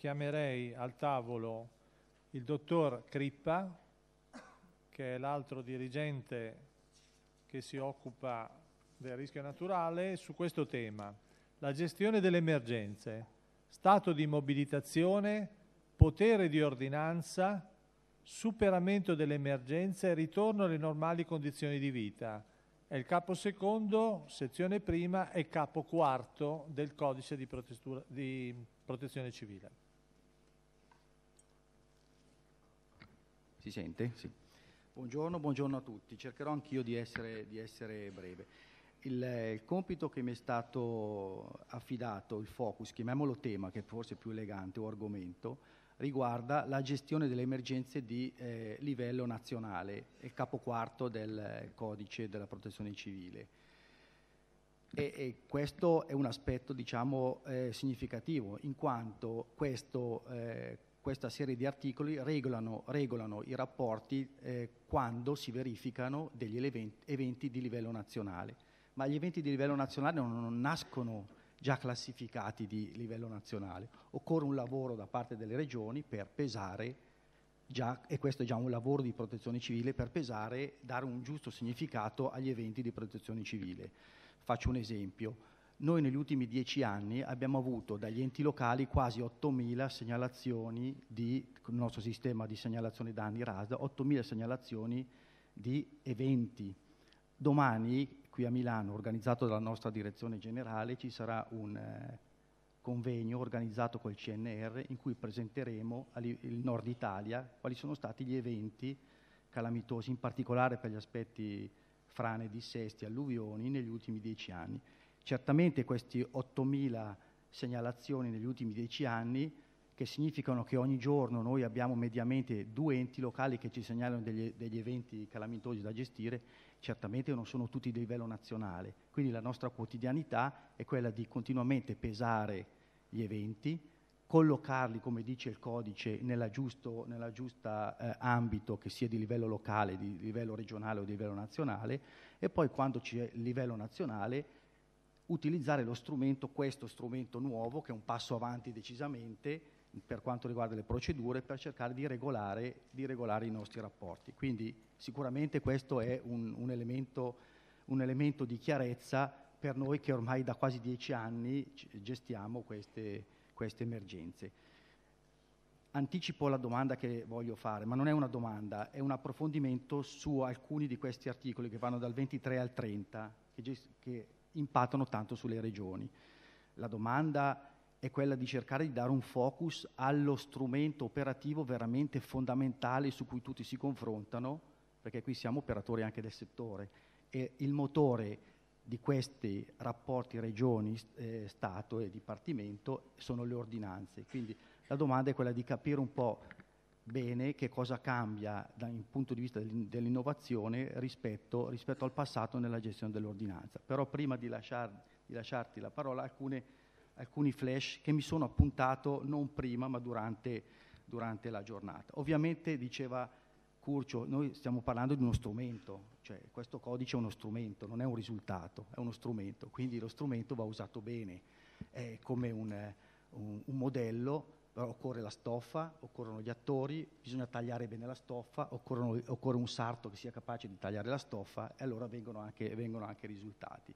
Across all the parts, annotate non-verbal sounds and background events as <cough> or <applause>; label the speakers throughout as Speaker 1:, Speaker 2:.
Speaker 1: chiamerei al tavolo il dottor Crippa, che è l'altro dirigente che si occupa del rischio naturale, su questo tema. La gestione delle emergenze, stato di mobilitazione, potere di ordinanza, superamento delle emergenze e ritorno alle normali condizioni di vita. È il capo secondo, sezione prima e capo quarto del codice di, di protezione civile.
Speaker 2: Si sente? Sì. Buongiorno, buongiorno a tutti. Cercherò anch'io di essere, di essere breve. Il, il, compito che mi è stato affidato, il focus, chiamiamolo tema, che è forse più elegante o argomento, riguarda la gestione delle emergenze di eh, livello nazionale, il capo quarto del codice della protezione civile. E, e, questo è un aspetto diciamo, eh, significativo, in quanto questo eh, questa serie di articoli regolano, regolano i rapporti eh, quando si verificano degli eventi, eventi, di livello nazionale, ma gli eventi di livello nazionale non, non nascono già classificati di livello nazionale, occorre un lavoro da parte delle regioni per pesare Già, e questo è già un lavoro di protezione civile, per pesare, dare un giusto significato agli eventi di protezione civile. Faccio un esempio. Noi negli ultimi dieci anni abbiamo avuto dagli enti locali quasi 8.000 segnalazioni di, con il nostro sistema di segnalazione danni RASDA, 8.000 segnalazioni di eventi. Domani qui a Milano, organizzato dalla nostra direzione generale, ci sarà un eh, convegno organizzato col CNR in cui presenteremo il Nord Italia quali sono stati gli eventi calamitosi, in particolare per gli aspetti frane, dissesti, alluvioni negli ultimi dieci anni. Certamente queste 8.000 segnalazioni negli ultimi dieci anni, che significano che ogni giorno noi abbiamo mediamente due enti locali che ci segnalano degli, degli eventi calamitosi da gestire, certamente non sono tutti di livello nazionale. Quindi la nostra quotidianità è quella di continuamente pesare gli eventi, collocarli, come dice il codice, nella, giusto, giusta eh, ambito, che sia di livello locale, di livello regionale o di livello nazionale, e poi quando c'è il livello nazionale utilizzare lo strumento, questo strumento nuovo, che è un passo avanti decisamente per quanto riguarda le procedure, per cercare di regolare, di regolare i nostri rapporti. Quindi sicuramente questo è un, un, elemento, un elemento di chiarezza per noi che ormai da quasi dieci anni gestiamo queste, queste emergenze. Anticipo la domanda che voglio fare, ma non è una domanda, è un approfondimento su alcuni di questi articoli che vanno dal 23 al 30, che, che impattano tanto sulle regioni. La domanda è quella di cercare di dare un focus allo strumento operativo veramente fondamentale su cui tutti si confrontano, perché qui siamo operatori anche del settore e il motore di questi rapporti regioni, eh, Stato e Dipartimento sono le ordinanze. Quindi la domanda è quella di capire un po' bene che cosa cambia dal punto di vista dell'innovazione rispetto, rispetto al passato nella gestione dell'ordinanza. Però prima di, lasciar, di lasciarti la parola alcune, alcuni flash che mi sono appuntato non prima ma durante, durante la giornata. Ovviamente diceva Curcio, noi stiamo parlando di uno strumento, cioè questo codice è uno strumento, non è un risultato, è uno strumento, quindi lo strumento va usato bene, è come un, un, un modello allora occorre la stoffa, occorrono gli attori, bisogna tagliare bene la stoffa, occorre un sarto che sia capace di tagliare la stoffa e allora vengono anche, vengono anche risultati.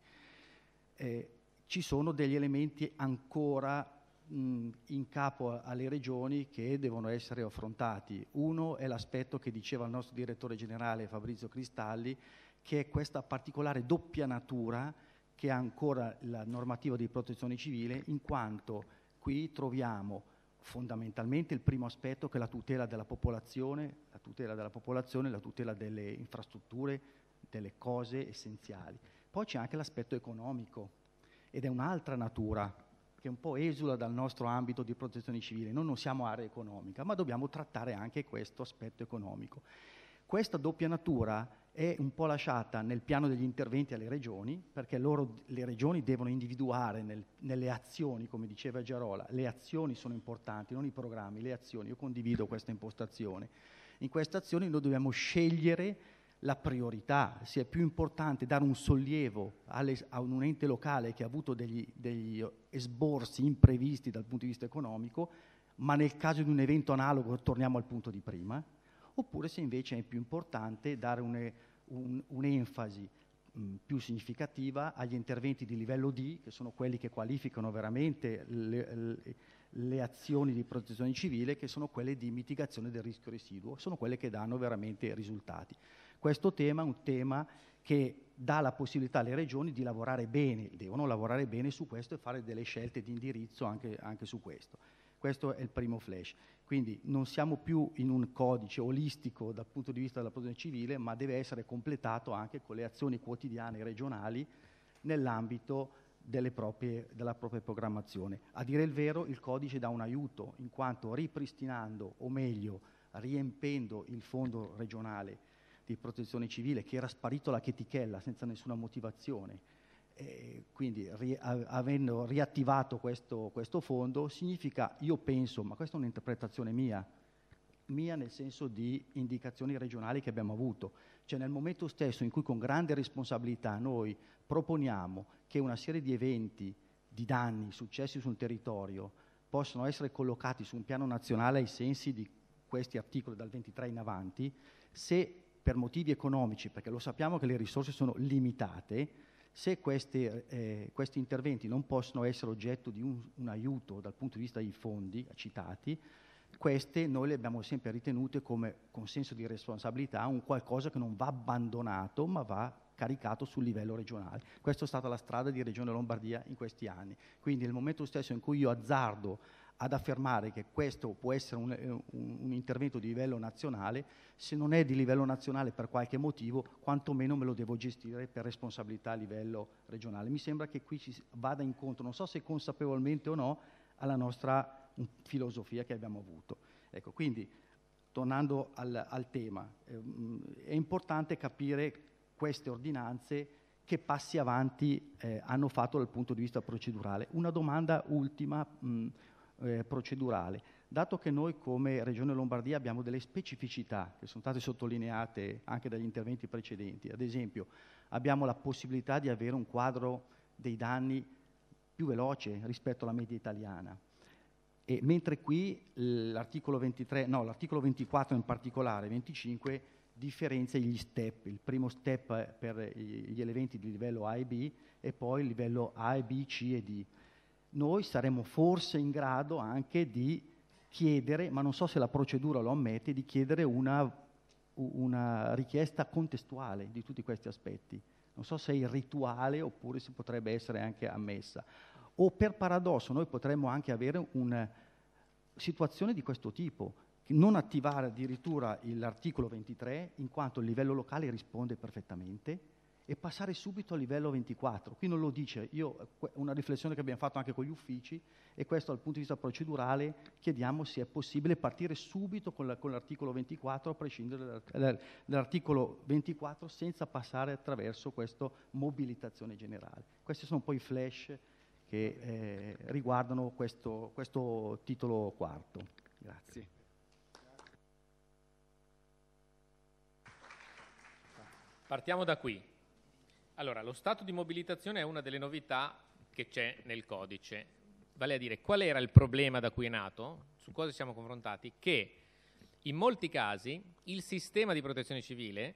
Speaker 2: Eh, ci sono degli elementi ancora mh, in capo alle regioni che devono essere affrontati. Uno è l'aspetto che diceva il nostro direttore generale Fabrizio Cristalli, che è questa particolare doppia natura che ha ancora la normativa di protezione civile, in quanto qui troviamo fondamentalmente il primo aspetto che è la tutela della popolazione, la tutela della popolazione, la tutela delle infrastrutture, delle cose essenziali. Poi c'è anche l'aspetto economico ed è un'altra natura che un po' esula dal nostro ambito di protezione civile. Noi non siamo area economica, ma dobbiamo trattare anche questo aspetto economico. Questa doppia natura è un po' lasciata nel piano degli interventi alle regioni, perché loro, le regioni devono individuare nel, nelle azioni, come diceva Giarola, le azioni sono importanti, non i programmi, le azioni, io condivido questa impostazione. In queste azioni noi dobbiamo scegliere la priorità, se è più importante dare un sollievo alle, a un ente locale che ha avuto degli, degli esborsi imprevisti dal punto di vista economico, ma nel caso di un evento analogo torniamo al punto di prima, oppure se invece è più importante dare un'enfasi un, un mm, più significativa agli interventi di livello D, che sono quelli che qualificano veramente le, le, le azioni di protezione civile, che sono quelle di mitigazione del rischio residuo, sono quelle che danno veramente risultati. Questo tema è un tema che dà la possibilità alle regioni di lavorare bene, devono lavorare bene su questo e fare delle scelte di indirizzo anche, anche su questo. Questo è il primo flash. Quindi non siamo più in un codice olistico dal punto di vista della protezione civile, ma deve essere completato anche con le azioni quotidiane regionali nell'ambito Proprie, della propria programmazione. A dire il vero, il codice dà un aiuto, in quanto ripristinando, o meglio, riempendo il fondo regionale di protezione civile, che era sparito la chetichella senza nessuna motivazione, eh, quindi ri, avendo riattivato questo, questo, fondo significa, io penso, ma questa è un'interpretazione mia, mia nel senso di indicazioni regionali che abbiamo avuto, cioè nel momento stesso in cui con grande responsabilità noi proponiamo che una serie di eventi, di danni successi sul territorio possano essere collocati su un piano nazionale ai sensi di questi articoli dal 23 in avanti, se per motivi economici, perché lo sappiamo che le risorse sono limitate, se questi, eh, questi interventi non possono essere oggetto di un, un aiuto dal punto di vista dei fondi citati, queste noi le abbiamo sempre ritenute come, con senso di responsabilità, un qualcosa che non va abbandonato ma va caricato sul livello regionale. Questa è stata la strada di Regione Lombardia in questi anni. Quindi nel momento stesso in cui io azzardo ad affermare che questo può essere un, eh, un, un, intervento di livello nazionale, se non è di livello nazionale per qualche motivo, quantomeno me lo devo gestire per responsabilità a livello regionale. Mi sembra che qui ci vada incontro, non so se consapevolmente o no, alla nostra mm, filosofia che abbiamo avuto. Ecco, quindi, tornando al, al tema, ehm, è importante capire queste ordinanze che passi avanti eh, hanno fatto dal punto di vista procedurale. Una domanda ultima, mh, mm, eh, procedurale. Dato che noi come Regione Lombardia abbiamo delle specificità che sono state sottolineate anche dagli interventi precedenti, ad esempio abbiamo la possibilità di avere un quadro dei danni più veloce rispetto alla media italiana. E mentre qui l'articolo, 23, no, l'articolo 24 in particolare, 25, differenzia gli step, il primo step per gli elementi di livello A e B e poi il livello A, B, C e D noi saremmo forse in grado anche di chiedere, ma non so se la procedura lo ammette, di chiedere una, una richiesta contestuale di tutti questi aspetti. Non so se è rituale oppure si potrebbe essere anche ammessa. O per paradosso noi potremmo anche avere una situazione di questo tipo, non attivare addirittura l'articolo 23 in quanto il livello locale risponde perfettamente e passare subito a livello 24. Qui non lo dice, io, una riflessione che abbiamo fatto anche con gli uffici, e questo dal punto di vista procedurale chiediamo se è possibile partire subito con, la, con l'articolo 24, a prescindere dall'articolo 24, senza passare attraverso questa mobilitazione generale. Questi sono poi i flash che eh, riguardano questo, questo titolo quarto.
Speaker 3: Grazie. Partiamo da qui. Allora, lo stato di mobilitazione è una delle novità che c'è nel codice. Vale a dire, qual era il problema da cui è nato? Su cosa siamo confrontati? Che in molti casi il sistema di protezione civile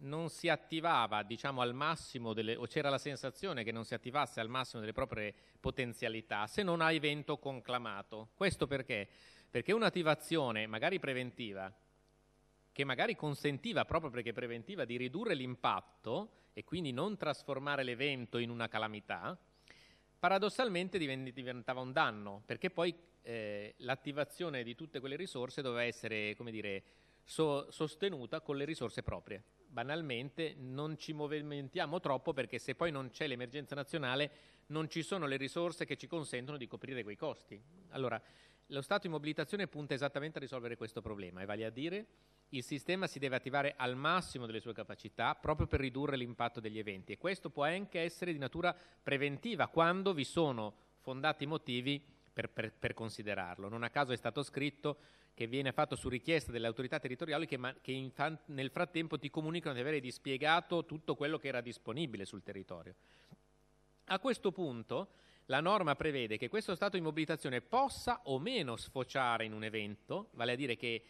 Speaker 3: non si attivava, diciamo, al massimo delle, o c'era la sensazione che non si attivasse al massimo delle proprie potenzialità se non a evento conclamato. Questo perché? Perché un'attivazione, magari preventiva, che magari consentiva, proprio perché preventiva, di ridurre l'impatto, e quindi non trasformare l'evento in una calamità, paradossalmente diventava un danno, perché poi eh, l'attivazione di tutte quelle risorse doveva essere, come dire, so- sostenuta con le risorse proprie. Banalmente non ci movimentiamo troppo perché se poi non c'è l'emergenza nazionale non ci sono le risorse che ci consentono di coprire quei costi. Allora, lo stato in mobilitazione punta esattamente a risolvere questo problema, e vale a dire il sistema si deve attivare al massimo delle sue capacità proprio per ridurre l'impatto degli eventi e questo può anche essere di natura preventiva quando vi sono fondati motivi per, per, per considerarlo. Non a caso è stato scritto che viene fatto su richiesta delle autorità territoriali che, che in, nel frattempo ti comunicano di avere dispiegato tutto quello che era disponibile sul territorio. A questo punto la norma prevede che questo stato di mobilitazione possa o meno sfociare in un evento, vale a dire che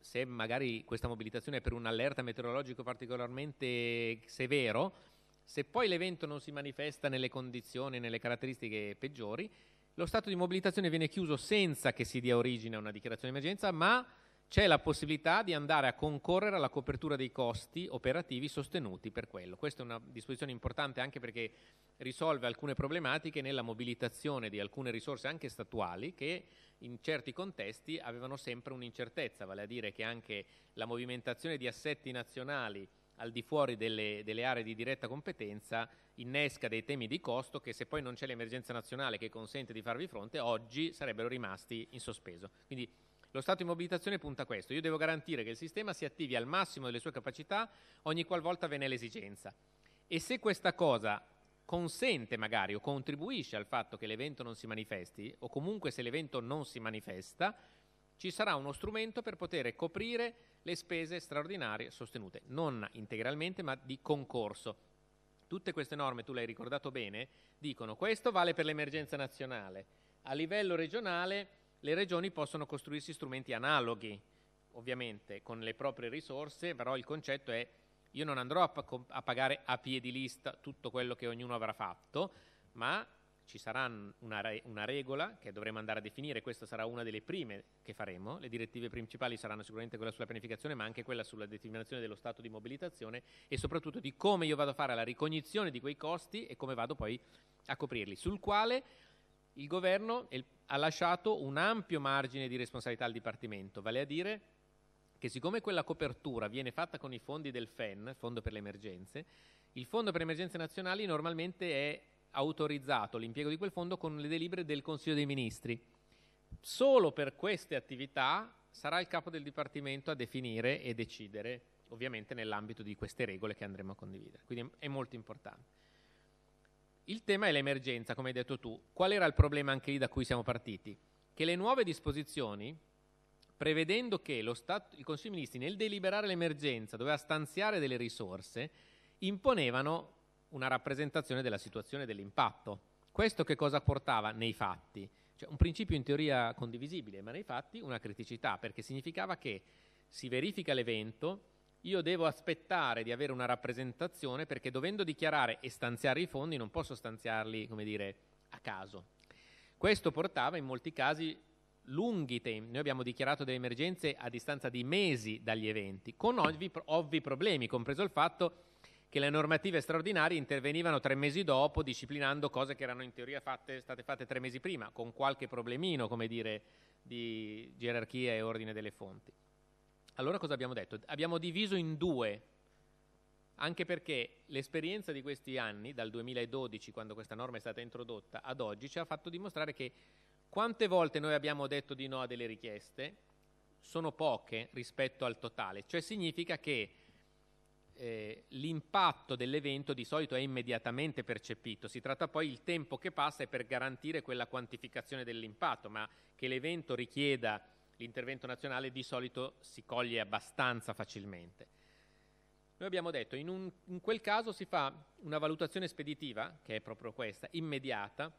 Speaker 3: se magari questa mobilitazione è per un allerta meteorologico particolarmente severo, se poi l'evento non si manifesta nelle condizioni, nelle caratteristiche peggiori, lo stato di mobilitazione viene chiuso senza che si dia origine a una dichiarazione di emergenza, ma c'è la possibilità di andare a concorrere alla copertura dei costi operativi sostenuti per quello. Questa è una disposizione importante anche perché risolve alcune problematiche nella mobilitazione di alcune risorse anche statuali che in certi contesti avevano sempre un'incertezza, vale a dire che anche la movimentazione di assetti nazionali al di fuori delle, delle, aree di diretta competenza innesca dei temi di costo che se poi non c'è l'emergenza nazionale che consente di farvi fronte, oggi sarebbero rimasti in sospeso. Quindi lo stato in mobilitazione punta a questo. Io devo garantire che il sistema si attivi al massimo delle sue capacità ogni qualvolta ve ne è l'esigenza. E se questa cosa consente magari o contribuisce al fatto che l'evento non si manifesti, o comunque se l'evento non si manifesta, ci sarà uno strumento per poter coprire le spese straordinarie sostenute, non integralmente ma di concorso. Tutte queste norme, tu l'hai ricordato bene, dicono questo vale per l'emergenza nazionale. A livello regionale le regioni possono costruirsi strumenti analoghi, ovviamente con le proprie risorse, però il concetto è io non andrò a, pa- a pagare a piedi lista tutto quello che ognuno avrà fatto, ma ci sarà una, re- una, regola che dovremo andare a definire, questa sarà una delle prime che faremo, le direttive principali saranno sicuramente quella sulla pianificazione, ma anche quella sulla determinazione dello stato di mobilitazione e soprattutto di come io vado a fare la ricognizione di quei costi e come vado poi a coprirli, sul quale il governo ha lasciato un ampio margine di responsabilità al Dipartimento, vale a dire che siccome quella copertura viene fatta con i fondi del FEN, Fondo per le Emergenze, il Fondo per le Emergenze Nazionali normalmente è autorizzato l'impiego di quel fondo con le delibere del Consiglio dei Ministri. Solo per queste attività sarà il capo del Dipartimento a definire e decidere, ovviamente nell'ambito di queste regole che andremo a condividere. Quindi è molto importante. Il tema è l'emergenza, come hai detto tu. Qual era il problema anche lì da cui siamo partiti? Che le nuove disposizioni, prevedendo che Stato, il Consiglio dei Ministri nel deliberare l'emergenza doveva stanziare delle risorse, imponevano una rappresentazione della situazione e dell'impatto. Questo che cosa portava nei fatti? Cioè, un principio in teoria condivisibile, ma nei fatti una criticità, perché significava che si verifica l'evento, io devo aspettare di avere una rappresentazione perché dovendo dichiarare e stanziare i fondi non posso stanziarli, come dire, a caso. Questo portava in molti casi lunghi tempi. Noi abbiamo dichiarato delle emergenze a distanza di mesi dagli eventi, con ovvi, ovvi problemi, compreso il fatto che le normative straordinarie intervenivano tre mesi dopo, disciplinando cose che erano in teoria fatte, state fatte tre mesi prima, con qualche problemino, come dire, di gerarchia e ordine delle fonti. Allora cosa abbiamo detto? Abbiamo diviso in due, anche perché l'esperienza di questi anni, dal 2012, quando questa norma è stata introdotta, ad oggi, ci ha fatto dimostrare che quante volte noi abbiamo detto di no a delle richieste sono poche rispetto al totale, cioè significa che eh, l'impatto dell'evento di solito è immediatamente percepito, si tratta poi il tempo che passa è per garantire quella quantificazione dell'impatto, ma che l'evento richieda l'intervento nazionale di solito si coglie abbastanza facilmente. Noi abbiamo detto, in, in quel caso si fa una valutazione speditiva, che è proprio questa, immediata,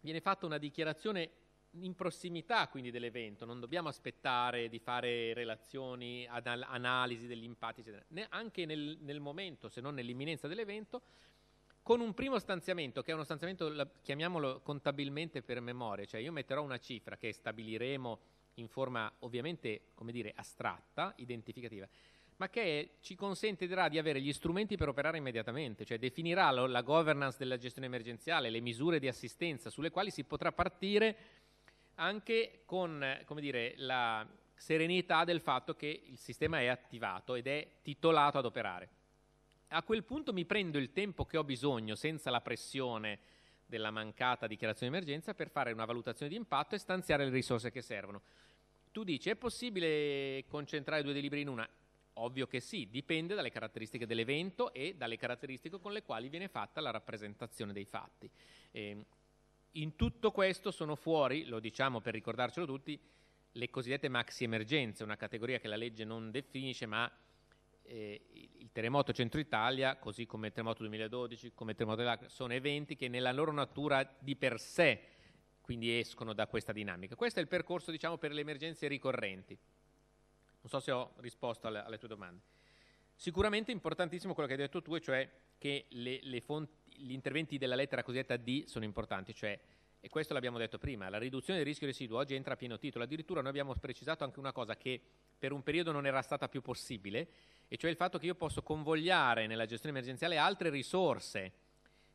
Speaker 3: viene fatta una dichiarazione in prossimità quindi dell'evento, non dobbiamo aspettare di fare relazioni, anal- analisi degli impatti, eccetera, ne- anche nel, nel, momento, se non nell'imminenza dell'evento, con un primo stanziamento, che è uno stanziamento, la, chiamiamolo contabilmente per memoria, cioè io metterò una cifra che stabiliremo in forma ovviamente, come dire, astratta, identificativa, ma che ci consentirà di avere gli strumenti per operare immediatamente, cioè definirà lo, la governance della gestione emergenziale, le misure di assistenza sulle quali si potrà partire anche con dire, la serenità del fatto che il sistema è attivato ed è titolato ad operare. A quel punto mi prendo il tempo che ho bisogno, senza la pressione della mancata dichiarazione di emergenza, per fare una valutazione di impatto e stanziare le risorse che servono. Tu dici, è possibile concentrare due dei libri in una? Ovvio che sì, dipende dalle caratteristiche dell'evento e dalle caratteristiche con le quali viene fatta la rappresentazione dei fatti. E ehm, in tutto questo sono fuori, lo diciamo per ricordarcelo tutti, le cosiddette maxi emergenze, una categoria che la legge non definisce, ma eh, il terremoto centro Italia, così come il terremoto 2012, come il terremoto dell'Acqua, sono eventi che nella loro natura di per sé quindi escono da questa dinamica. Questo è il percorso diciamo, per le emergenze ricorrenti. Non so se ho risposto alle, alle tue domande. Sicuramente è importantissimo quello che hai detto tu, cioè che le, le fonti, gli interventi della lettera cosiddetta D sono importanti, cioè, e questo l'abbiamo detto prima, la riduzione del rischio residuo oggi entra a pieno titolo, addirittura noi abbiamo precisato anche una cosa che per un periodo non era stata più possibile, e cioè il fatto che io posso convogliare nella gestione emergenziale altre risorse,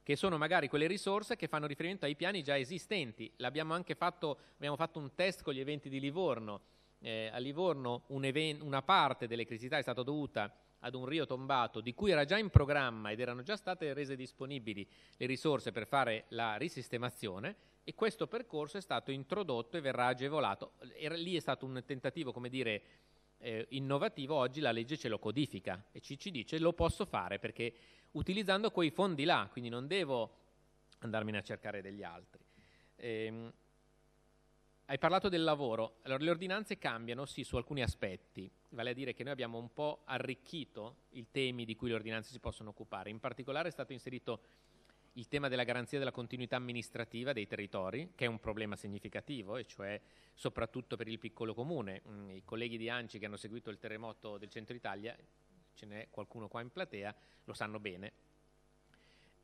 Speaker 3: che sono magari quelle risorse che fanno riferimento ai piani già esistenti. L'abbiamo anche fatto, abbiamo fatto un test con gli eventi di Livorno. Eh, a Livorno un even- una parte dell'elettricità è stata dovuta ad un rio tombato di cui era già in programma ed erano già state rese disponibili le risorse per fare la risistemazione e questo percorso è stato introdotto e verrà agevolato. Era, lì è stato un tentativo, come dire, eh, innovativo, oggi la legge ce lo codifica e ci, ci dice lo posso fare perché utilizzando quei fondi là, quindi non devo andarmene a cercare degli altri. Ehm, hai parlato del lavoro, allora le ordinanze cambiano sì su alcuni aspetti, vale a dire che noi abbiamo un po' arricchito i temi di cui le ordinanze si possono occupare, in particolare è stato inserito il tema della garanzia della continuità amministrativa dei territori, che è un problema significativo, e cioè soprattutto per il piccolo comune. Mm, I colleghi di Anci che hanno seguito il terremoto del centro Italia ce n'è qualcuno qua in platea, lo sanno bene.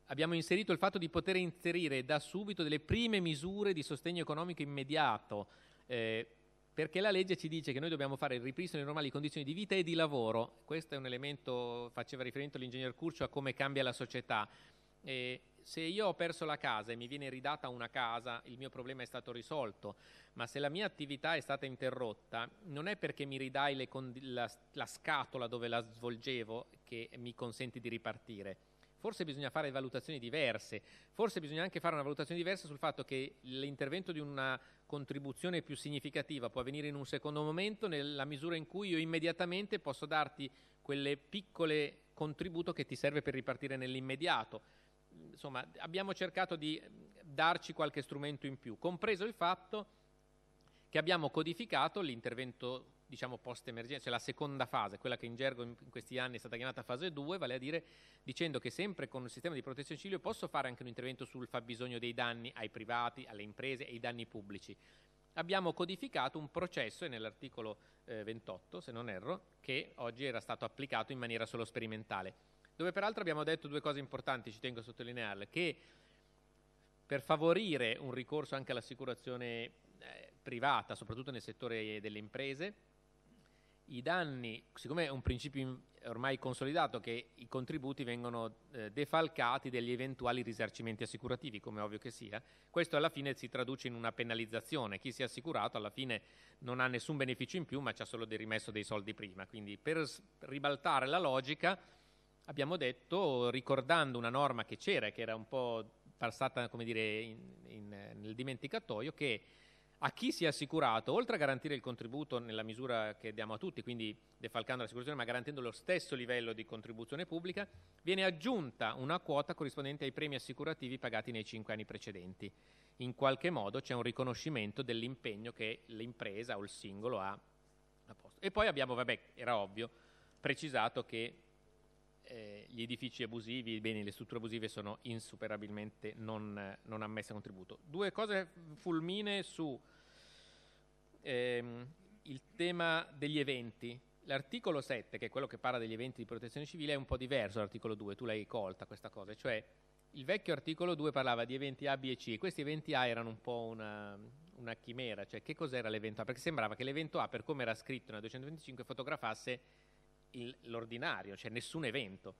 Speaker 3: Abbiamo inserito il fatto di poter inserire da subito delle prime misure di sostegno economico immediato, eh, perché la legge ci dice che noi dobbiamo fare il ripristino delle normali condizioni di vita e di lavoro. Questo è un elemento, faceva riferimento l'ingegner Curcio a come cambia la società. Eh, se io ho perso la casa e mi viene ridata una casa, il mio problema è stato risolto, ma se la mia attività è stata interrotta, non è perché mi ridai condi- la, la scatola dove la svolgevo che mi consenti di ripartire. Forse bisogna fare valutazioni diverse, forse bisogna anche fare una valutazione diversa sul fatto che l'intervento di una contribuzione più significativa può avvenire in un secondo momento nella misura in cui io immediatamente posso darti quel piccolo contributo che ti serve per ripartire nell'immediato insomma, abbiamo cercato di darci qualche strumento in più, compreso il fatto che abbiamo codificato l'intervento diciamo post-emergenza, cioè la seconda fase, quella che in gergo in questi anni è stata chiamata fase 2, vale a dire dicendo che sempre con il sistema di protezione civile posso fare anche un intervento sul fabbisogno dei danni ai privati, alle imprese e ai danni pubblici. Abbiamo codificato un processo, e nell'articolo eh, 28, se non erro, che oggi era stato applicato in maniera solo sperimentale dove peraltro abbiamo detto due cose importanti, ci tengo a sottolinearle, che per favorire un ricorso anche all'assicurazione eh, privata, soprattutto nel settore delle imprese, i danni, siccome è un principio ormai consolidato che i contributi vengono eh, defalcati degli eventuali risarcimenti assicurativi, come ovvio che sia, questo alla fine si traduce in una penalizzazione. Chi si è assicurato alla fine non ha nessun beneficio in più, ma ci ha solo del rimesso dei soldi prima. Quindi per ribaltare la logica abbiamo detto, ricordando una norma che c'era e che era un po' passata come dire, in, in, nel dimenticatoio, che a chi si è assicurato, oltre a garantire il contributo nella misura che diamo a tutti, quindi defalcando l'assicurazione, ma garantendo lo stesso livello di contribuzione pubblica, viene aggiunta una quota corrispondente ai premi assicurativi pagati nei cinque anni precedenti. In qualche modo c'è un riconoscimento dell'impegno che l'impresa o il singolo ha a posto. E poi abbiamo, vabbè, era ovvio, precisato che eh, gli edifici abusivi, i beni, le strutture abusive sono insuperabilmente non, non ammesse a contributo. Due cose fulmine su ehm, il tema degli eventi. L'articolo 7, che è quello che parla degli eventi di protezione civile, è un po' diverso dall'articolo 2, tu l'hai colta questa cosa, cioè il vecchio articolo 2 parlava di eventi A, B e C e questi eventi A erano un po' una, una chimera, cioè che cos'era l'evento A? Perché sembrava che l'evento A, per come era scritto nella 225, fotografasse il, l'ordinario, cioè nessun evento.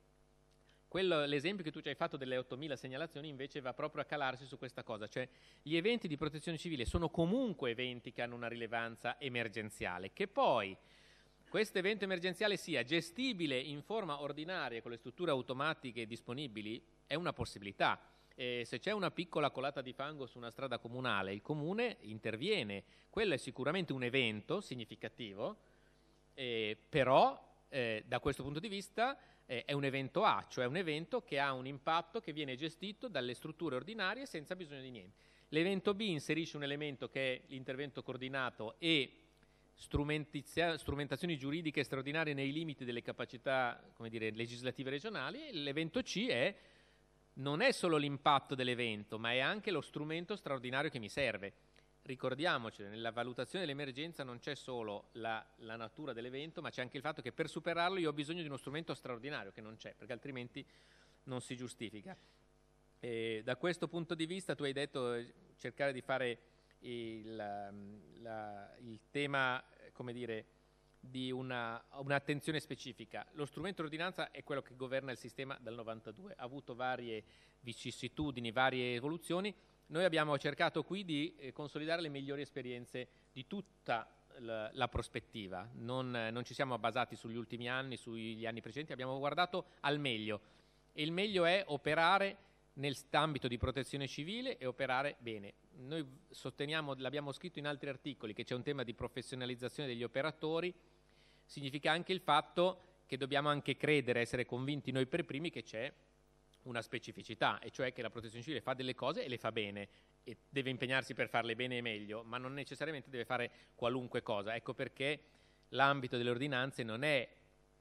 Speaker 3: Quello, l'esempio che tu ci hai fatto delle 8.000 segnalazioni invece va proprio a calarsi su questa cosa, cioè gli eventi di protezione civile sono comunque eventi che hanno una rilevanza emergenziale, che poi questo evento emergenziale sia gestibile in forma ordinaria con le strutture automatiche disponibili è una possibilità. Eh, se c'è una piccola colata di fango su una strada comunale, il comune interviene. Quello è sicuramente un evento significativo, eh, però eh, da questo punto di vista eh, è un evento A, cioè un evento che ha un impatto che viene gestito dalle strutture ordinarie senza bisogno di niente. L'evento B inserisce un elemento che è l'intervento coordinato e strumentazioni giuridiche straordinarie nei limiti delle capacità dire, legislative regionali. L'evento C è non è solo l'impatto dell'evento, ma è anche lo strumento straordinario che mi serve ricordiamocene, nella valutazione dell'emergenza non c'è solo la, la natura dell'evento, ma c'è anche il fatto che per superarlo io ho bisogno di uno strumento straordinario che non c'è, perché altrimenti non si giustifica. E da questo punto di vista tu hai detto eh, cercare di fare il, mm, la, il tema, come dire, di una, un'attenzione specifica. Lo strumento ordinanza è quello che governa il sistema dal 92, ha avuto varie vicissitudini, varie evoluzioni, noi abbiamo cercato qui di eh, consolidare le migliori esperienze di tutta la prospettiva, non, non, ci siamo basati sugli ultimi anni, sugli anni precedenti, abbiamo guardato al meglio e il meglio è operare nell'ambito di protezione civile e operare bene. Noi sosteniamo, l'abbiamo scritto in altri articoli, che c'è un tema di professionalizzazione degli operatori, significa anche il fatto che dobbiamo anche credere, essere convinti noi per primi che c'è una specificità, e cioè che la protezione civile fa delle cose e le fa bene, e deve impegnarsi per farle bene e meglio, ma non necessariamente deve fare qualunque cosa. Ecco perché l'ambito delle ordinanze non è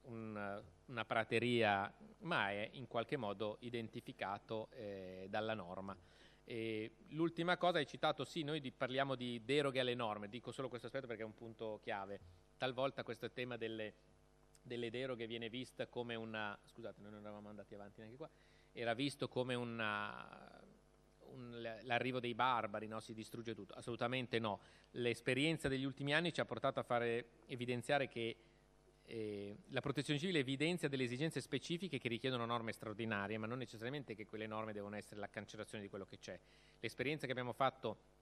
Speaker 3: un, una prateria, ma è in qualche modo identificato eh, dalla norma. E l'ultima cosa hai citato, sì, noi di, parliamo di deroghe alle norme, dico solo questo aspetto perché è un punto chiave. Talvolta questo tema delle, delle deroghe viene vista come una... scusate, noi non eravamo andati avanti neanche qua, era visto come una, un, uh, l'arrivo dei barbari, no? si distrugge tutto. Assolutamente no. L'esperienza degli ultimi anni ci ha portato a fare, evidenziare che eh, la protezione civile evidenzia delle esigenze specifiche che richiedono norme straordinarie, ma non necessariamente che quelle norme devono essere la cancellazione di quello che c'è. L'esperienza che abbiamo fatto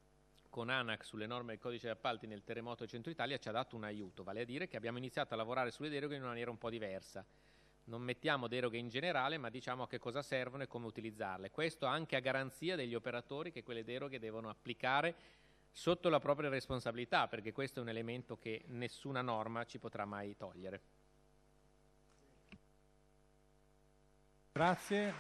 Speaker 3: con ANAC sulle norme del codice degli appalti nel terremoto del centro Italia ci ha dato un aiuto, vale a dire che abbiamo iniziato a lavorare sulle deroghe in una maniera un po' diversa non mettiamo deroghe in generale, ma diciamo a che cosa servono e come utilizzarle. Questo anche a garanzia degli operatori che quelle deroghe devono applicare sotto la propria responsabilità, perché questo è un elemento che nessuna norma ci potrà mai togliere.
Speaker 1: Grazie.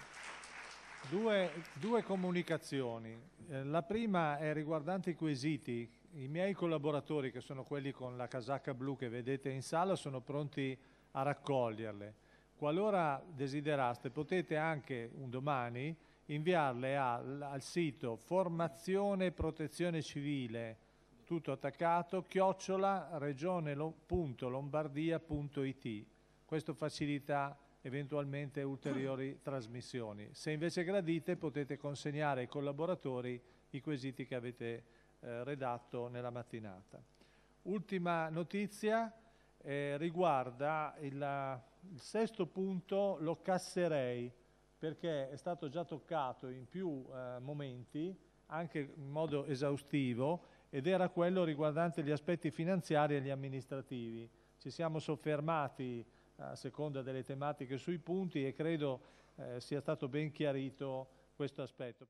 Speaker 1: Due, due comunicazioni. Eh, la prima è riguardante i quesiti. I miei collaboratori, che sono quelli con la casacca blu che vedete in sala, sono pronti a raccoglierle. Qualora desideraste potete anche un domani inviarle al, al sito formazione protezione civile tutto attaccato chiocciola regione.lombardia.it questo facilita eventualmente ulteriori <clears throat> trasmissioni. Se invece gradite potete consegnare ai collaboratori i quesiti che avete eh, redatto nella mattinata. Ultima notizia eh, riguarda il, il sesto punto lo casserei perché è stato già toccato in più eh, momenti, anche in modo esaustivo, ed era quello riguardante gli aspetti finanziari e gli amministrativi. Ci siamo soffermati eh, a seconda delle tematiche sui punti e credo eh, sia stato ben chiarito questo aspetto.